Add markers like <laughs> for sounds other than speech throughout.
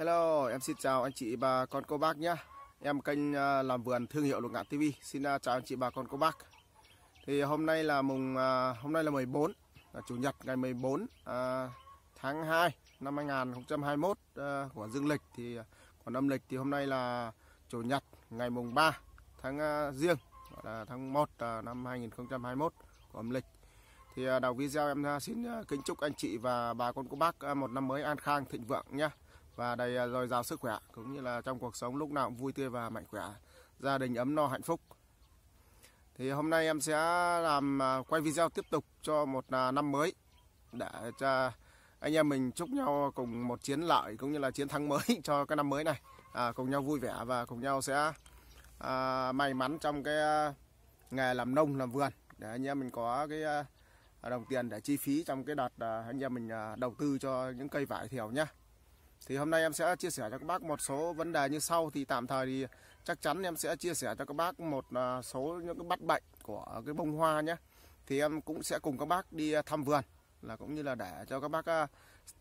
Hello, em xin chào anh chị bà con cô bác nhé. Em kênh à, làm vườn thương hiệu Lục Ngạn TV. Xin à, chào anh chị bà con cô bác. Thì hôm nay là mùng à, hôm nay là 14 là chủ nhật ngày 14 à, tháng 2 năm 2021 à, của dương lịch thì còn âm lịch thì hôm nay là chủ nhật ngày mùng 3 tháng riêng gọi là tháng 1 uh, năm 2021 của âm lịch. Thì đầu video em xin kính chúc anh chị và bà con cô bác một năm mới an khang thịnh vượng nhé và đầy à, dồi dào sức khỏe cũng như là trong cuộc sống lúc nào cũng vui tươi và mạnh khỏe gia đình ấm no hạnh phúc thì hôm nay em sẽ làm à, quay video tiếp tục cho một à, năm mới để cho anh em mình chúc nhau cùng một chiến lợi cũng như là chiến thắng mới <laughs> cho cái năm mới này à, cùng nhau vui vẻ và cùng nhau sẽ à, may mắn trong cái nghề làm nông làm vườn để anh em mình có cái đồng tiền để chi phí trong cái đợt anh em mình đầu tư cho những cây vải thiều nhá thì hôm nay em sẽ chia sẻ cho các bác một số vấn đề như sau thì tạm thời thì chắc chắn em sẽ chia sẻ cho các bác một à, số những cái bắt bệnh của cái bông hoa nhé thì em cũng sẽ cùng các bác đi à, thăm vườn là cũng như là để cho các bác à,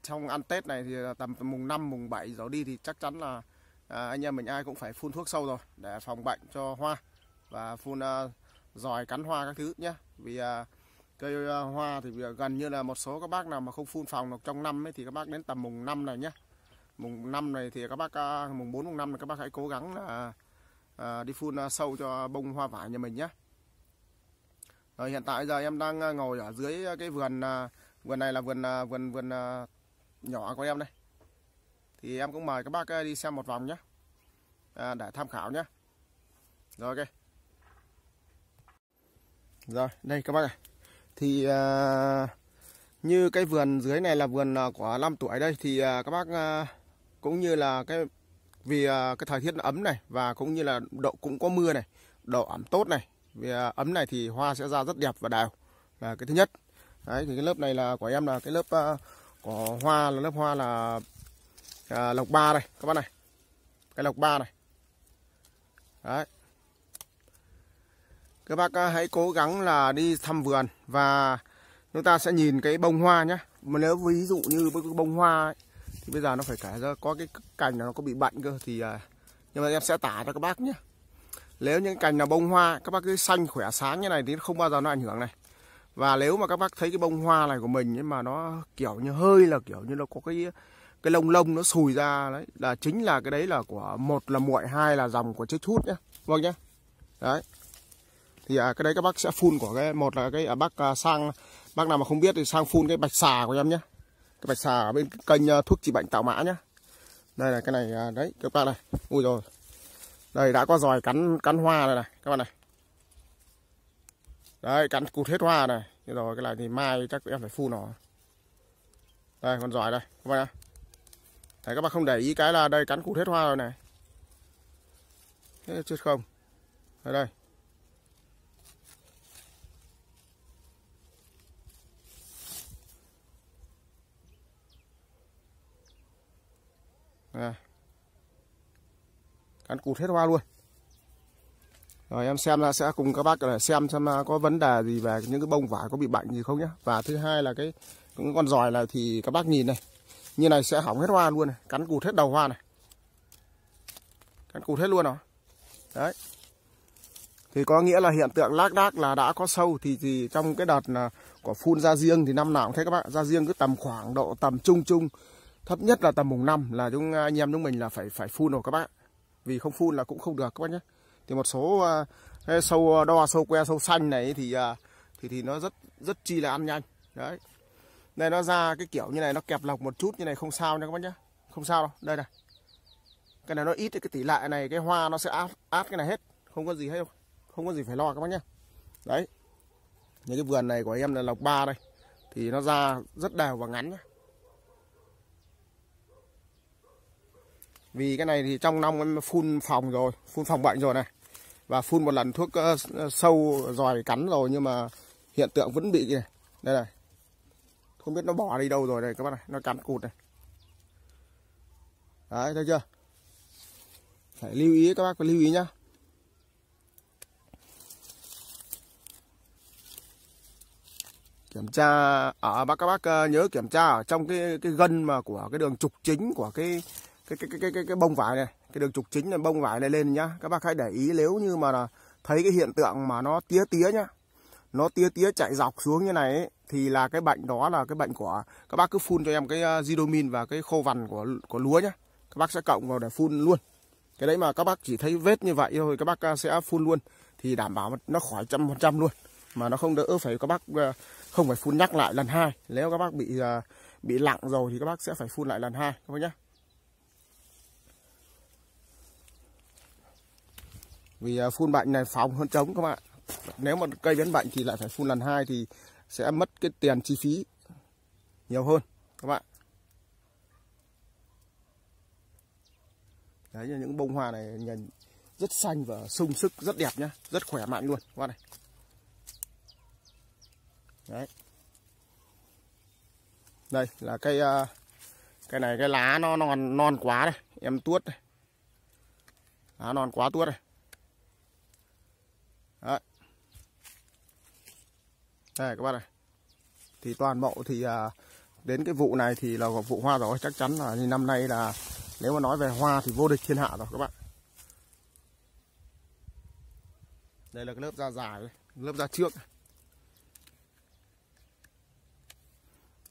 trong ăn Tết này thì tầm mùng 5 mùng 7 rồi đi thì chắc chắn là anh em mình ai cũng phải phun thuốc sâu rồi để phòng bệnh cho hoa và phun giòi cắn hoa các thứ nhé vì cây hoa thì gần như là một số các bác nào mà không phun phòng được trong năm ấy thì các bác đến tầm mùng năm này nhé mùng năm này thì các bác à, mùng 4 mùng 5 này các bác hãy cố gắng là à, đi phun à, sâu cho bông hoa vải nhà mình nhé rồi hiện tại giờ em đang à, ngồi ở dưới cái vườn vườn này là vườn vườn vườn nhỏ của em đây thì em cũng mời các bác đi xem một vòng nhé à, để tham khảo nhé rồi ok rồi đây các bác ạ thì à, như cái vườn dưới này là vườn của 5 tuổi đây thì à, các bác à, cũng như là cái vì à, cái thời tiết ấm này và cũng như là độ cũng có mưa này độ ẩm tốt này vì à, ấm này thì hoa sẽ ra rất đẹp và đào là cái thứ nhất đấy thì cái lớp này là của em là cái lớp uh, của hoa là lớp hoa là à, lộc ba đây các bác này cái lộc ba này đấy các bác hãy cố gắng là đi thăm vườn và chúng ta sẽ nhìn cái bông hoa nhé mà nếu ví dụ như bông hoa ấy, thì bây giờ nó phải cả ra có cái cành nào nó có bị bệnh cơ thì à, nhưng mà em sẽ tả cho các bác nhé nếu những cành là bông hoa các bác cứ xanh khỏe sáng như này thì không bao giờ nó ảnh hưởng này và nếu mà các bác thấy cái bông hoa này của mình nhưng mà nó kiểu như hơi là kiểu như nó có cái cái lông lông nó sùi ra đấy là chính là cái đấy là của một là muội hai là dòng của chiếc hút nhá vâng nhá đấy thì à, cái đấy các bác sẽ phun của cái một là cái à, bác à, sang bác nào mà không biết thì sang phun cái bạch xà của em nhé cái bạch xà ở bên kênh ờ, thuốc trị bệnh tạo mã nhá đây là cái này ờ, đấy các bạn này ui rồi đây đã có giòi cắn cắn hoa rồi này các bạn này đấy cắn cụt hết hoa này rồi cái này thì mai chắc em phải phun nó đây con giỏi đây các bạn ạ đấy các bạn không để ý cái là đây cắn cụt hết hoa rồi này chưa chết không ở đây à. cắn cụt hết hoa luôn rồi em xem là sẽ cùng các bác ờ, xem xem ờ, có vấn đề gì về những cái bông vải có bị bệnh gì không nhá và thứ hai là cái những con giòi này thì các bác nhìn này như này sẽ hỏng hết hoa luôn này cắn cụt hết đầu hoa này cắn cụt hết luôn rồi đấy thì có nghĩa là hiện tượng lác đác là đã có sâu thì thì trong cái đợt là ờ, của phun ra riêng thì năm nào cũng thế các bạn ra riêng cứ tầm khoảng độ tầm trung trung thấp nhất là tầm mùng 5 là chúng à, anh em chúng mình là phải phải phun rồi các bác vì không phun là cũng không được các bác nhé thì một số uh, sâu à, đo sâu que sâu xanh này thì uh, thì thì nó rất rất chi là ăn nhanh đấy đây nó ra cái kiểu như này nó kẹp lọc một chút như này không sao nha các bác nhé không sao đâu đây này cái này nó ít cái tỷ lệ này cái hoa nó sẽ át át cái này hết không có gì hết đâu không có gì phải lo các bác nhé đấy những cái vườn này của em là lọc ba đây thì nó ra rất đều và ngắn nhé vì cái này thì trong năm em phun phòng rồi phun phòng bệnh rồi này và phun một lần thuốc ờ, sâu dòi cắn rồi nhưng mà hiện tượng vẫn bị này. đây này không biết nó bỏ đi đâu rồi này các bạn này nó cắn cụt này đấy thấy chưa phải lưu ý các bác phải lưu ý nhá kiểm tra ở à, bác các bác ờ, nhớ kiểm tra ở trong cái cái gân mà của cái đường trục chính của cái cái cái cái cái cái, cái bông vải này cái đường trục chính là bông vải này lên nhá các bác hãy để ý nếu như mà là thấy cái hiện tượng mà nó tía tía nhá nó tía tía chạy dọc xuống như này ấy, thì là cái bệnh đó là cái bệnh của các bác cứ phun cho em cái à, zidomin và cái khô vằn của của lúa nhá các bác sẽ cộng vào để phun luôn cái đấy mà các bác chỉ thấy vết như vậy thôi các bác à, sẽ phun luôn thì đảm bảo nó khỏi trăm phần trăm luôn mà nó không đỡ phải các bác à, không phải phun nhắc lại lần hai nếu các bác bị bị lặng rồi thì các bác sẽ phải phun lại lần hai các bác nhá vì à, phun bệnh này phòng hơn trống các bạn nếu mà cây biến bệnh thì lại phải phun lần hai thì sẽ mất cái tiền chi phí nhiều hơn các bạn đấy là những bông hoa này nhìn rất xanh và sung sức rất đẹp nhá rất khỏe mạnh luôn các bạn này đấy đây là cây à, cây này cái lá nó non non quá đây em tuốt đây lá non quá tuốt đây Đấy. Đây các bác này. Thì toàn bộ thì à, đến cái vụ này thì là vụ hoa rồi chắc chắn là năm nay là nếu mà nói về hoa thì vô địch thiên hạ rồi các bạn. Đây là cái lớp da dài, lớp da trước.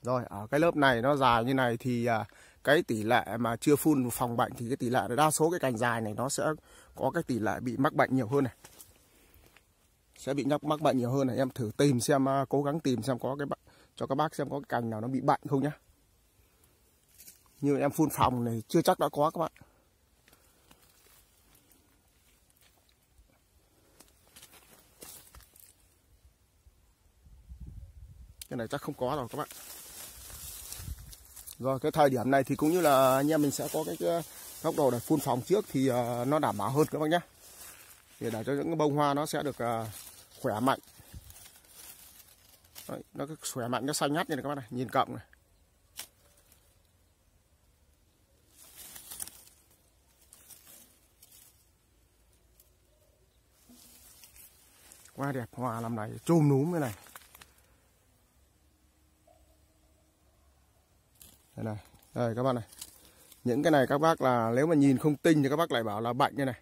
Rồi ở cái lớp này nó dài như này thì à, cái tỷ lệ mà chưa phun phòng bệnh thì cái tỷ lệ đa số cái cành dài này nó sẽ có cái tỷ lệ bị mắc bệnh nhiều hơn này sẽ bị nhắc mắc bệnh nhiều hơn này em thử tìm xem à, cố gắng tìm xem có cái cho các bác xem có cái cành nào nó bị bệnh không nhá như em phun phòng này chưa chắc đã có các bạn cái này chắc không có rồi các bạn rồi cái thời điểm này thì cũng như là anh em mình sẽ có cái, cái góc độ để phun phòng trước thì à, nó đảm bảo hơn các bạn nhé để để cho những bông hoa nó sẽ được à, khỏe mạnh Đấy, nó khỏe mạnh nó xanh ngắt như này các bạn này nhìn cộng này quá đẹp hoa làm này chôm núm thế này đây này đây các bạn này những cái này các bác là nếu mà nhìn không tinh thì các bác lại bảo là bệnh như này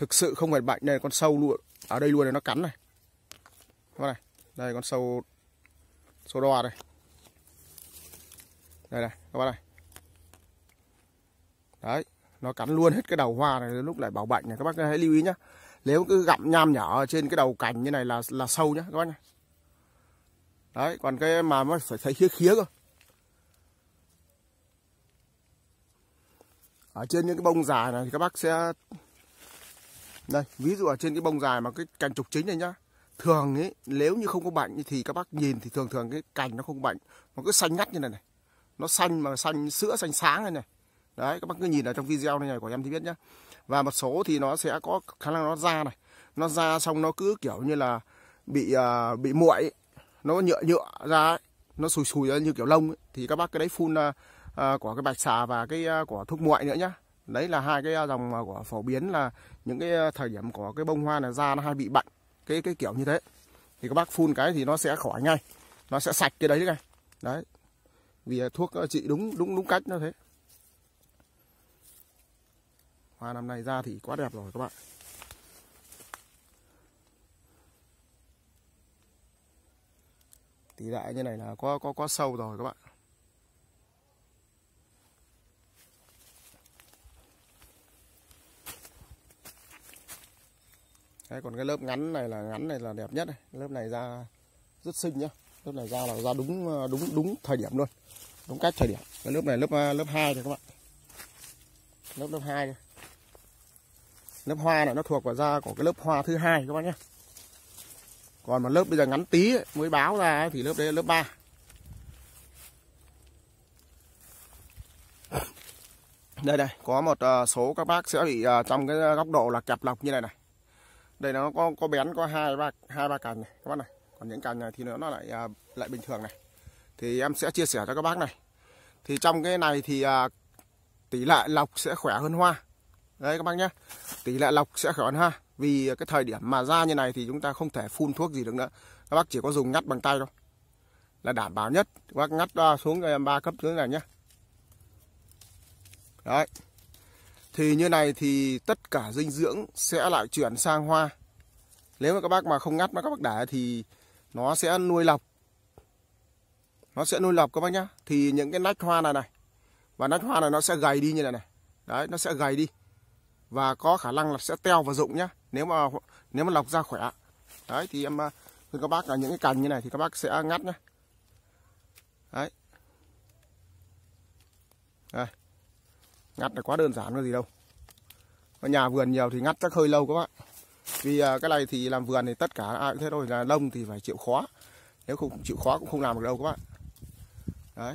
thực sự không phải bệnh đây con sâu luôn ở đây luôn này nó cắn này con này đây con sâu sâu đo đây đây này các bác này đấy nó cắn luôn hết cái đầu hoa này lúc lại bảo bệnh này các bác hãy lưu ý nhá nếu cứ gặm nham nhở trên cái đầu cành như này là là sâu nhá các bác nhá đấy còn cái mà nó phải thấy khía khía cơ ở trên những cái bông già này thì các bác sẽ đây ví dụ ở trên cái bông dài mà cái cành trục chính này nhá thường ấy nếu như không có bệnh thì các bác nhìn thì thường thường cái cành nó không bệnh nó cứ xanh ngắt như này này nó xanh mà xanh sữa xanh sáng này này đấy các bác cứ nhìn ở trong video này, này của em thì biết nhá và một số thì nó sẽ có khả năng nó ra này nó ra xong nó cứ kiểu như là bị uh, bị muội nó nhựa nhựa ra ấy. nó sùi sùi ra như kiểu lông ấy. thì các bác cái đấy phun uh, của cái bạch xà và cái uh, của thuốc muội nữa nhá đấy là hai cái à, dòng à, của phổ biến là những cái à, thời điểm của cái bông hoa là da nó hay bị bệnh cái cái kiểu như thế thì các bác phun cái thì nó sẽ khỏi ngay nó sẽ sạch cái đấy ngay đấy vì thuốc trị đúng đúng đúng cách nó thế hoa năm nay ra thì quá đẹp rồi các bạn tỷ đại như này là có có có sâu rồi các bạn Đấy, còn cái lớp ngắn này là ngắn này là đẹp nhất này. lớp này ra rất xinh nhá lớp này ra là ra đúng ờ, đúng đúng thời điểm luôn đúng cách thời điểm cái lớp này lớp ờ, lớp hai rồi các bạn lớp lớp hai lớp hoa này nó thuộc vào da của cái lớp hoa thứ hai các bạn nhé còn mà lớp bây giờ ngắn tí mới báo ra thì lớp đấy là lớp 3 đây đây có một ờ, số các bác sẽ bị trong cái góc độ là kẹp lọc như này này đây nó có có bén có hai ba hai ba cành này các bác này còn những cành này thì nó, lại à, lại bình thường này thì em sẽ chia sẻ cho các bác này thì trong cái này thì à, tỷ lệ lọc sẽ khỏe hơn hoa đấy các bác nhé tỷ lệ lọc sẽ khỏe hơn hoa vì cái thời điểm mà ra như này thì chúng ta không thể phun thuốc gì được nữa các bác chỉ có dùng ngắt bằng tay thôi là đảm bảo nhất các bác ngắt à, xuống à, ba cấp dưới này nhé đấy thì như này thì tất cả dinh dưỡng sẽ lại chuyển sang hoa. Nếu mà các bác mà không ngắt mà các bác đẻ thì nó sẽ nuôi lọc. Nó sẽ nuôi lọc các bác nhá. Thì những cái nách hoa này này và nách hoa này nó sẽ gầy đi như này này. Đấy, nó sẽ gầy đi. Và có khả năng là sẽ teo và rụng nhá. Nếu mà nếu mà lọc ra khỏe. Đấy thì em các bác là những cái cành như này thì các bác sẽ ngắt nhá. Đấy. Đây ngắt là quá đơn giản có gì đâu ở nhà vườn nhiều thì ngắt chắc hơi lâu các bạn vì à, cái này thì làm vườn thì tất cả ai cũng thế thôi là lông thì phải chịu khó nếu không chịu khó cũng không làm được đâu các bạn đấy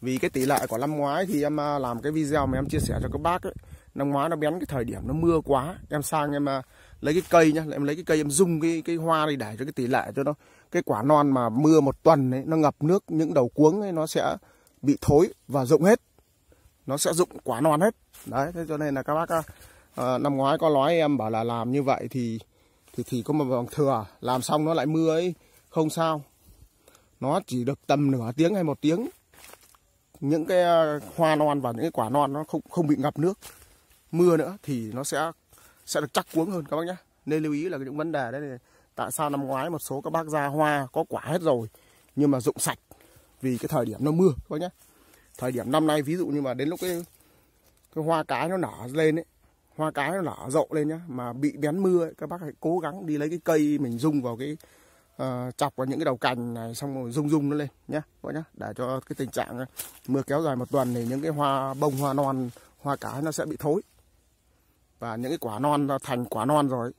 vì cái tỷ lệ của năm ngoái thì em à, làm cái video mà em chia sẻ cho các bác ấy năm ngoái nó bén cái thời điểm nó mưa quá em sang em à, lấy cái cây nhá em lấy cái cây em dung cái cái hoa này để cho cái tỷ lệ cho nó cái quả non mà mưa một tuần ấy nó ngập nước những đầu cuống ấy nó sẽ bị thối và rụng hết nó sẽ rụng quá non hết đấy thế cho nên là các bác à, à, năm ngoái có nói em bảo là làm như vậy thì thì thì có một vòng thừa làm xong nó lại mưa ấy không sao nó chỉ được tầm nửa tiếng hay một tiếng những cái à, hoa non và những cái quả non nó không không bị ngập nước mưa nữa thì nó sẽ sẽ được chắc cuống hơn các bác nhé nên lưu ý là những vấn đề đấy này, tại sao năm ngoái một số các bác ra hoa có quả hết rồi nhưng mà rụng sạch vì cái thời điểm nó mưa các bác nhé thời điểm năm nay ví dụ như mà đến lúc cái cái hoa cái nó nở lên ấy hoa cái nó nở rộ lên nhá mà bị bén mưa ấy, các bác hãy cố gắng đi lấy cái cây mình dung vào cái uh, chọc vào những cái đầu cành này xong rồi dung rung nó lên nhá các nhá để cho cái tình trạng ờ, mưa kéo dài một tuần thì những cái hoa bông hoa non hoa cái nó sẽ bị thối và những cái quả non thành quả non rồi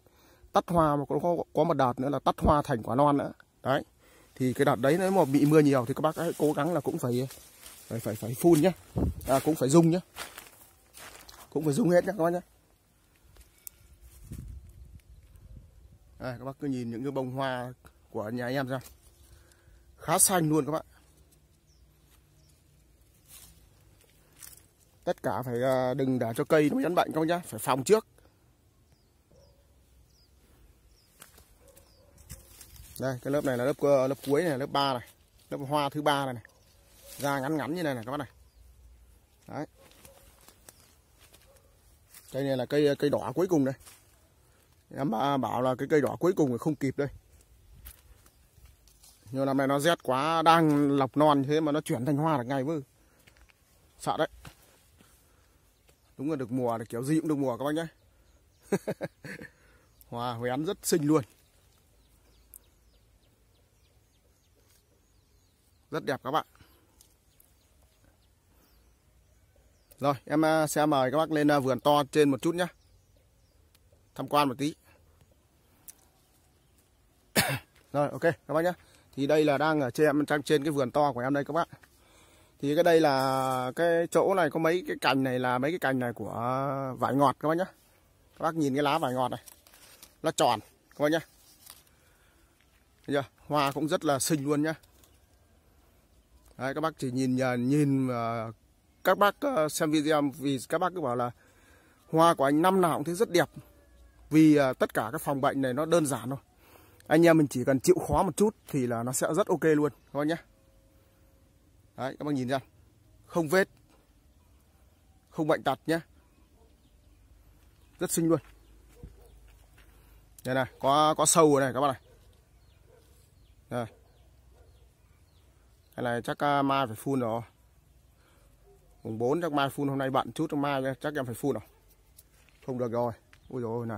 tắt hoa mà có có một đợt nữa là tắt hoa thành quả non nữa đấy thì cái đợt đấy nếu mà bị mưa nhiều thì các bác hãy cố gắng là cũng phải phải phải phải phun nhá à, cũng phải dung nhá cũng phải dung hết nhá các bác nhá à, các bác cứ nhìn những cái bông hoa của nhà em ra khá xanh luôn các bạn tất cả phải à, đừng để cho cây nó bị bệnh các bác nhá phải phòng trước đây cái lớp này là lớp à, lớp cuối này lớp 3 này lớp hoa thứ ba này, này ra ngảnh ngảnh như này nè các bác này đấy cây này là cây cây đỏ cuối cùng đây em bảo là cái cây đỏ cuối cùng thì không kịp đây nhiều năm nay nó rét quá đang lọc non thế mà nó chuyển thành hoa được ngay vư, sợ đấy đúng là được mùa là kiểu gì cũng được mùa các bác nhé <laughs> hoa hoén rất xinh luôn rất đẹp các bạn Rồi em à, sẽ mời các bác lên à, vườn to trên một chút nhé. Tham quan một tí. <coughs> Rồi ok các bác nhé. Thì đây là đang ở trên em trang trên cái vườn to của em đây các bác. Thì cái đây là cái chỗ này có mấy cái cành này là mấy cái cành này của vải ngọt các bác nhé. Các bác nhìn cái lá vải ngọt này. Nó tròn các bác nhé. Thấy chưa? Hoa cũng rất là xinh luôn nhá. Đấy, các bác chỉ nhìn nhìn uh, các bác ờ, xem video vì các bác cứ bảo là hoa của anh năm nào cũng thấy rất đẹp vì ờ, tất cả các phòng bệnh này nó đơn giản thôi anh em mình chỉ cần chịu khó một chút thì là nó sẽ rất ok luôn thôi nhé đấy các bác nhìn ra không vết không bệnh tật nhé rất xinh luôn đây này có có sâu rồi này các bác này đây. này chắc ờ, mai phải phun rồi mùng 4 chắc mai phun hôm nay bận chút mai chắc em phải phun rồi không được rồi ôi rồi nè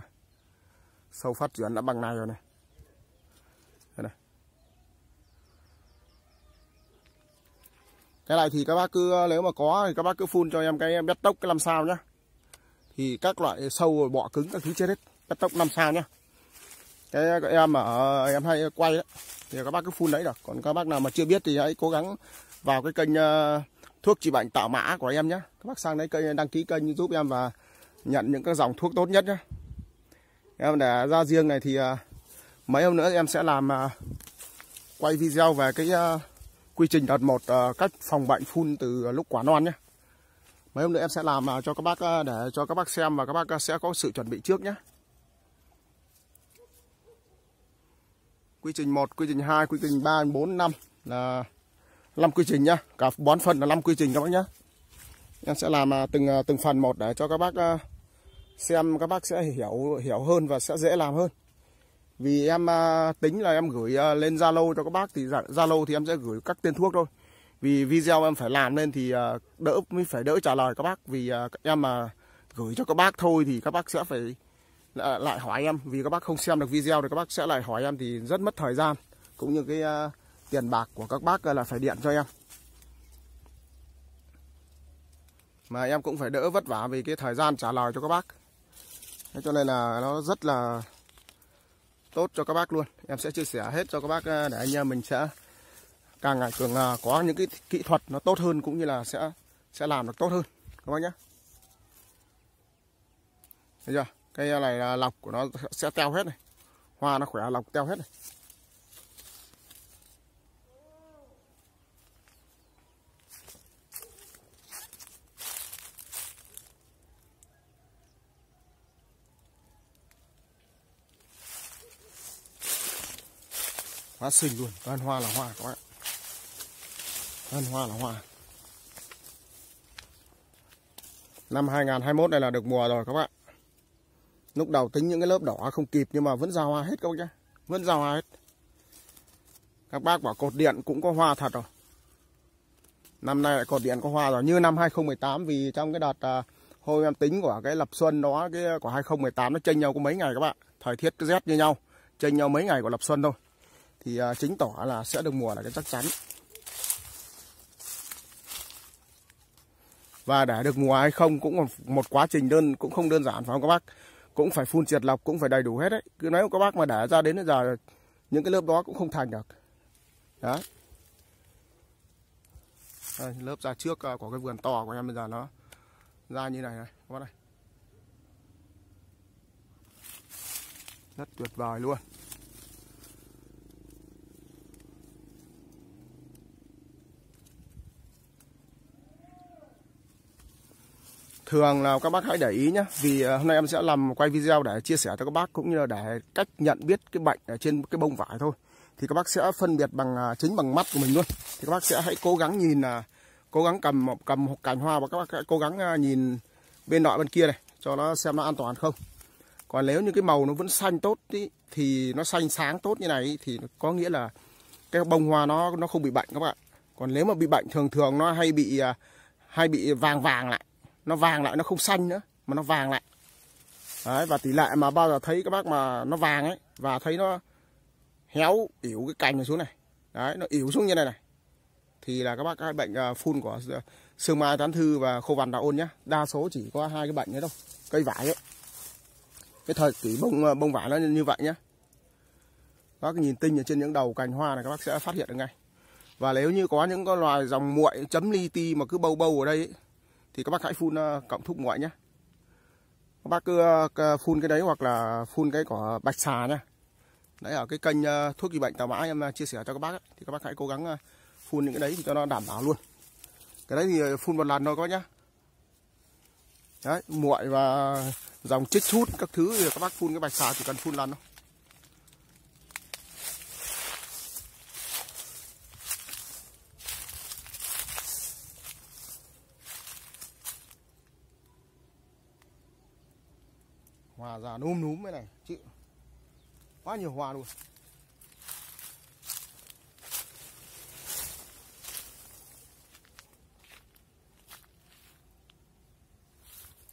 sâu phát triển đã bằng này rồi này đây này cái này thì các bác cứ nếu mà có thì các bác cứ phun cho em cái bét tốc cái làm sao nhá thì các loại sâu bọ cứng các thứ chết hết bét tốc làm sao nhá cái em ở em hay quay đấy thì các bác cứ phun đấy được còn các bác nào mà chưa biết thì hãy cố gắng vào cái kênh uh, thuốc trị bệnh tạo mã của em nhé các bác sang đấy kênh đăng ký kênh giúp em và nhận những các dòng thuốc tốt nhất nhé em để ra riêng này thì à, mấy hôm nữa em sẽ làm à, quay video về cái à, quy trình đợt một cách phòng bệnh phun từ lúc quả non nhé mấy hôm nữa em sẽ làm cho các bác để cho các bác xem và các bác sẽ có sự chuẩn bị trước nhé quy trình 1, quy trình 2, quy trình 3, 4, 5 là 5 quy trình nhá. Cả bón phân là 5 quy trình các bác nhá. Em sẽ làm à, từng à, từng phần một để cho các bác à, xem các bác sẽ hiểu hiểu hơn và sẽ dễ làm hơn. Vì em tính là em gửi lên Zalo cho các bác thì dạ, Zalo thì em sẽ gửi các tên thuốc thôi. Vì video em phải làm nên thì đỡ mới phải đỡ trả lời các bác vì em mà gửi cho các bác thôi thì các bác sẽ phải lại hỏi em vì các bác không xem được video thì các bác sẽ lại hỏi em thì rất mất thời gian cũng như cái tiền bạc của các bác là phải điện cho em mà em cũng phải đỡ vất vả vì cái thời gian trả lời cho các bác Thế cho nên là nó rất là tốt cho các bác luôn em sẽ chia sẻ hết cho các bác ờ, để anh em mình sẽ càng ngày cường ờ, có những cái kỹ thuật nó tốt hơn cũng như là sẽ sẽ làm được tốt hơn các bác nhé Thấy chưa? Cây này là lọc của nó sẽ teo hết này. Hoa nó khỏe lọc teo hết này. phát sinh luôn toàn hoa là hoa các bạn toàn hoa là hoa năm 2021 này là được mùa rồi các bạn lúc đầu tính những cái lớp đỏ không kịp nhưng mà vẫn ra hoa hết các bác nhá vẫn ra hoa hết các bác bảo cột điện cũng có hoa thật rồi năm nay lại cột điện có hoa rồi như năm 2018 vì trong cái đợt à, hôm em tính của cái lập xuân đó cái của 2018 nó chênh nhau có mấy ngày các bạn thời tiết rét như nhau chênh nhau mấy ngày của lập xuân thôi thì à, chứng tỏ là sẽ được mùa là cái chắc chắn và để được mùa hay không cũng một quá trình đơn cũng không đơn giản phải không các bác cũng phải phun triệt lọc cũng phải đầy đủ hết đấy cứ nói các bác mà để ra đến giờ những cái lớp đó cũng không thành được đó đây, lớp ra trước à, của cái vườn to của em bây giờ nó ra như này này các bác này rất tuyệt vời luôn thường là các bác hãy để ý nhé vì ờ, hôm nay em sẽ làm quay video để chia sẻ cho các bác cũng như là để cách nhận biết cái bệnh ở trên cái bông vải thôi thì các bác sẽ phân biệt bằng ờ, chính bằng mắt của mình luôn thì các bác sẽ hãy cố gắng nhìn là ờ, cố gắng cầm cầm cành hoa và các bác hãy cố gắng nhìn bên nội bên kia này cho nó xem nó an toàn không còn nếu như cái màu nó vẫn xanh tốt ý, thì nó xanh sáng tốt như này ý, thì có nghĩa là cái bông hoa nó nó không bị bệnh các bạn còn nếu mà bị bệnh thường thường nó hay bị hay bị vàng vàng lại nó vàng lại nó không xanh nữa mà nó vàng lại đấy và tỷ lệ mà bao giờ thấy các bác mà nó vàng ấy và thấy nó héo ỉu cái cành này xuống này đấy nó ỉu xuống như này này thì là các bác cái bệnh à, phun của sương mai tán thư và khô vằn đạo ôn nhá đa số chỉ có hai cái bệnh đấy đâu cây vải ấy cái thời kỳ bông à, bông vải nó như vậy nhá các nhìn tinh ở trên những đầu cành hoa này các bác sẽ phát hiện được ngay và nếu như có những con loài dòng muội chấm li ti mà cứ bâu bâu ở đây ấy, thì các bác hãy phun ờ, cộng thúc ngoại nhé các bác cứ ờ, phun cái đấy hoặc là phun cái quả bạch xà nhé đấy ở cái kênh ờ, thuốc trị bệnh tào mã em chia sẻ cho các bác ấy. thì các bác hãy cố gắng phun những cái đấy thì cho nó đảm bảo luôn cái đấy thì phun một lần thôi các bác nhá đấy muội và dòng chích hút các thứ thì các bác phun cái bạch xà chỉ cần phun lần thôi già núm núm thế này chịu quá nhiều hoa luôn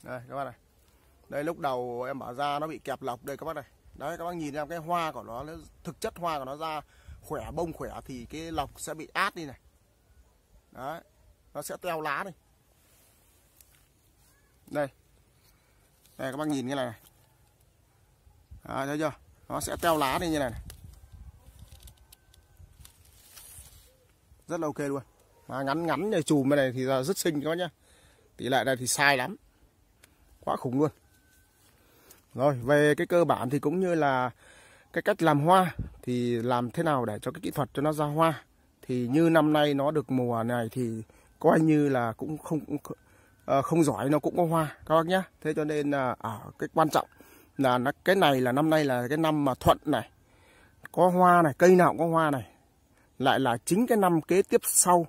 đây các bác này đây lúc đầu em bảo ra nó bị kẹp lọc đây các bác này đấy các bác nhìn xem cái hoa của nó thực chất hoa của nó ra khỏe bông khỏe thì cái lọc sẽ bị át đi này đấy nó sẽ teo lá đi đây đây các bác nhìn cái này này đó, thấy chưa? Nó sẽ teo lá đi như này, này. Rất là ok luôn. Mà ngắn ngắn này chùm bên này thì rất xinh các bác nhá. Tỷ lệ này thì sai lắm. Quá khủng luôn. Rồi, về cái cơ bản thì cũng như là cái cách làm hoa thì làm thế nào để cho cái kỹ thuật cho nó ra hoa thì như năm nay nó được mùa này thì coi như là cũng không ờ, không giỏi nó cũng có hoa các bác nhá thế cho nên là ở à, cái quan trọng là nó, cái này là năm nay là cái năm mà thuận này có hoa này cây nào cũng có hoa này lại là chính cái năm kế tiếp sau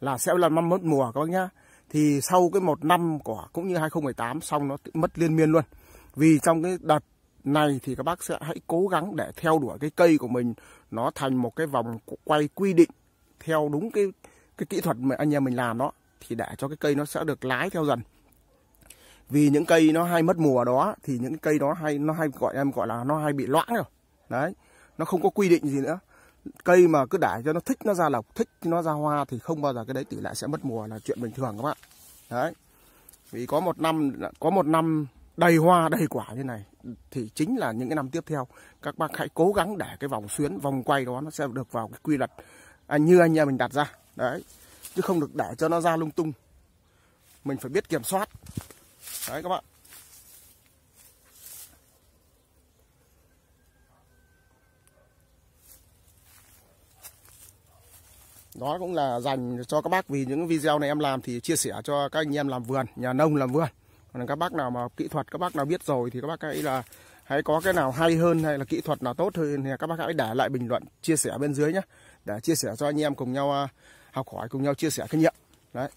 là sẽ là năm mất mùa các bác nhá thì sau cái một năm của cũng như 2018 xong nó mất liên miên luôn vì trong cái đợt này thì các bác sẽ hãy cố gắng để theo đuổi cái cây của mình nó thành một cái vòng quay quy định theo đúng cái cái kỹ thuật mà anh em mình làm đó thì để cho cái cây nó sẽ được lái theo dần vì những cây nó hay mất mùa đó thì những cây đó hay nó hay gọi em gọi là nó hay bị loãng rồi đấy nó không có quy định gì nữa cây mà cứ để cho nó thích nó ra lọc thích nó ra hoa thì không bao giờ cái đấy tỷ lệ sẽ mất mùa là chuyện bình thường các bạn đấy vì có một năm có một năm đầy hoa đầy quả như này thì chính là những cái năm tiếp theo các bác hãy cố gắng để cái vòng xuyến vòng quay đó nó sẽ được vào cái quy luật à, như anh em mình đặt ra đấy chứ không được để cho nó ra lung tung mình phải biết kiểm soát đấy các bạn đó cũng là dành cho các bác vì những video này em làm thì chia sẻ cho các anh em làm vườn nhà nông làm vườn còn các bác nào mà kỹ thuật các bác nào biết rồi thì các bác hãy là hãy có cái nào hay hơn hay là kỹ thuật nào tốt hơn thì các bác hãy để lại bình luận chia sẻ bên dưới nhé để chia sẻ cho anh em cùng nhau à, học hỏi cùng nhau chia sẻ kinh nghiệm đấy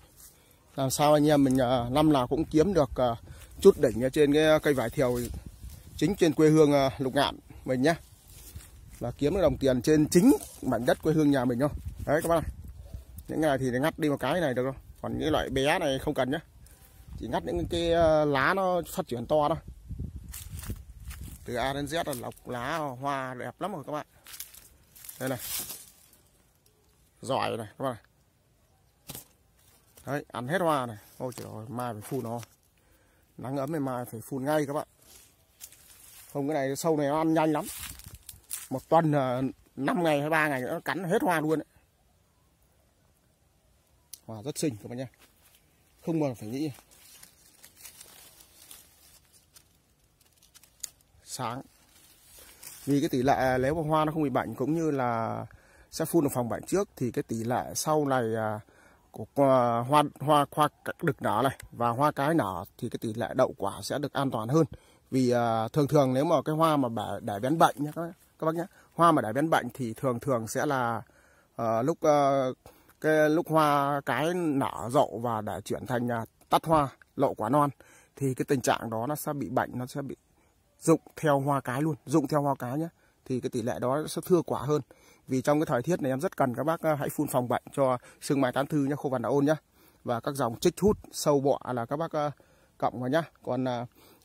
làm sao anh em mình à, năm nào cũng kiếm được à, chút đỉnh trên cái cây vải thiều chính trên quê hương à, lục ngạn mình nhé là kiếm được đồng tiền trên chính mảnh đất quê hương nhà mình không đấy các bạn này. những cái này thì ngắt đi một cái này được không còn những loại bé này không cần nhé chỉ ngắt những cái lá nó phát triển to thôi từ A đến Z là lọc lá hoa đẹp lắm rồi các bạn đây này giỏi này các bạn này đấy ăn hết hoa này ôi trời ơi mai phải phun nó nắng ấm thì mai phải phun ngay các bạn không cái này sâu này nó ăn nhanh lắm một tuần 5 ngày hay ba ngày nó cắn hết hoa luôn ấy. hoa rất xinh các bạn nhé không mà phải nghĩ sáng vì cái tỷ lệ nếu mà hoa nó không bị bệnh cũng như là sẽ phun được phòng bệnh trước thì cái tỷ lệ sau này à, của hoa hoa hoa đực nở này và hoa cái nở thì cái tỷ lệ đậu quả sẽ được an toàn hơn vì uh, thường thường nếu mà cái hoa mà để để bén bệnh nhé các, các bác nhé hoa mà để bén bệnh thì thường thường sẽ là uh, lúc uh, cái lúc hoa cái nở rộ và để chuyển thành uh, tắt hoa lộ quả non thì cái tình trạng đó nó sẽ bị bệnh nó sẽ bị dụng theo hoa cái luôn dụng theo hoa cái nhé thì cái tỷ lệ đó sẽ thưa quả hơn vì trong cái thời tiết này em rất cần các bác ờ, hãy phun phòng bệnh cho sương mai tán thư nhá, khô vằn đã ôn nhá. Và các dòng chích hút, sâu bọ là các bác ờ, cộng vào nhá. Còn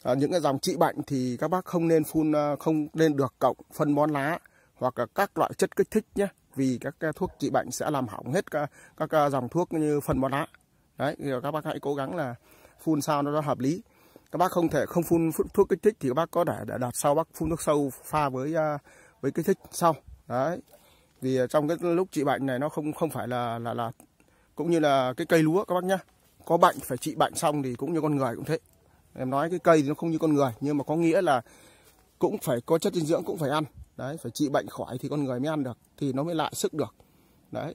ờ, những cái dòng trị bệnh thì các bác không nên phun không nên được cộng phân bón lá hoặc là các loại chất kích thích nhé vì các thuốc trị bệnh sẽ làm hỏng hết các, các dòng thuốc như phân bón lá đấy thì các bác hãy cố gắng là phun sao nó hợp lý các bác không thể không phun thuốc kích thích thì các bác có thể để đặt sau bác phun thuốc sâu pha với với kích thích sau đấy vì à, trong cái lúc trị bệnh này nó không không phải là là là cũng như là cái cây lúa các bác nhá có bệnh phải trị bệnh xong thì cũng như con người cũng thế em nói cái cây thì nó không như con người nhưng mà có nghĩa là cũng phải có chất dinh dưỡng cũng phải ăn đấy phải trị bệnh khỏi thì con người mới ăn được thì nó mới lại sức được đấy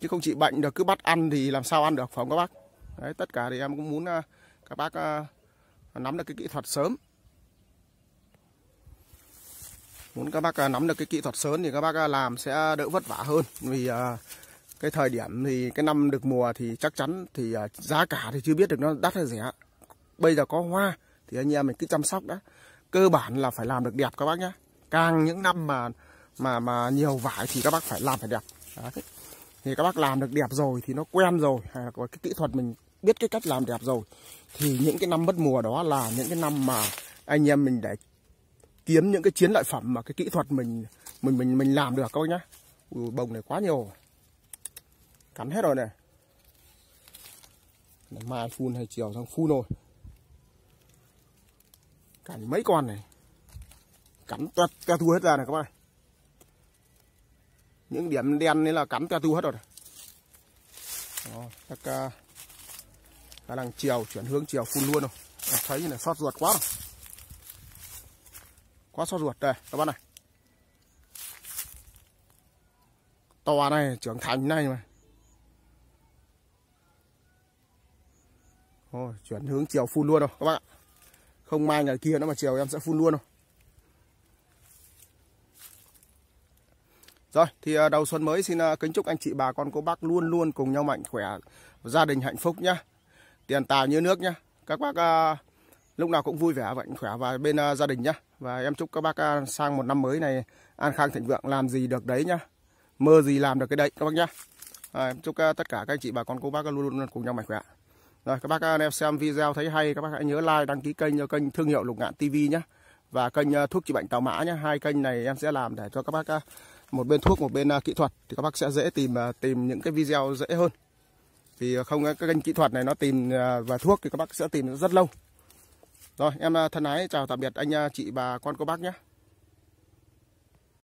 chứ không trị bệnh được cứ bắt ăn thì làm sao ăn được phải không các bác đấy tất cả thì em cũng muốn à, các bác à, nắm được cái kỹ thuật sớm muốn các bác à, nắm được cái kỹ thuật sớm thì các bác à, làm sẽ đỡ vất vả hơn vì à, cái thời điểm thì cái năm được mùa thì chắc chắn thì giá cả thì chưa biết được nó đắt hay rẻ bây giờ có hoa thì anh em mình cứ chăm sóc đã cơ bản là phải làm được đẹp các bác nhé càng những năm mà mà mà nhiều vải thì các bác phải làm phải đẹp Đấy. thì các bác làm được đẹp rồi thì nó quen rồi hay là có cái kỹ thuật mình biết cái cách làm đẹp rồi thì những cái năm mất mùa đó là những cái năm mà anh em mình để kiếm những cái chiến lợi phẩm mà cái kỹ thuật mình mình mình mình làm được các bác nhá Ui, bông này quá nhiều cắn hết rồi này mai phun hay chiều sang phun rồi cắn mấy con này cắn toẹt toẹt hết ra này các bác những điểm đen đấy là cắn toẹt hết rồi Đó, các khả à, năng chiều chuyển hướng chiều phun luôn rồi thấy như này sót ruột quá rồi quá so ruột đây các bạn này to này trưởng thành này mà Ôi, chuyển hướng chiều phun luôn rồi các bạn ạ không mai ngày kia nữa mà chiều em sẽ phun luôn rồi Rồi, thì à, đầu xuân mới xin à, kính chúc anh chị bà con cô bác luôn luôn cùng nhau mạnh khỏe, gia đình hạnh phúc nhá. Tiền tài như nước nhá. Các bác à, lúc nào cũng vui vẻ mạnh khỏe và bên uh, gia đình nhá và em chúc các bác uh, sang một năm mới này an khang thịnh vượng làm gì được đấy nhá mơ gì làm được cái đấy các bác nhá à, em chúc uh, tất cả các anh chị bà con cô bác luôn luôn cùng nhau mạnh khỏe rồi các bác anh em xem video thấy hay các bác hãy nhớ like đăng ký kênh cho kênh thương hiệu lục ngạn tv nhá và kênh thuốc trị bệnh tàu mã nhá hai kênh này em sẽ làm để cho các bác một bên thuốc một bên kỹ thuật thì các bác sẽ dễ tìm tìm những cái video dễ hơn vì không cái kênh kỹ thuật này nó tìm và thuốc thì các bác sẽ tìm rất lâu rồi, em à, thân ái chào tạm biệt anh à, chị và con cô bác nhé.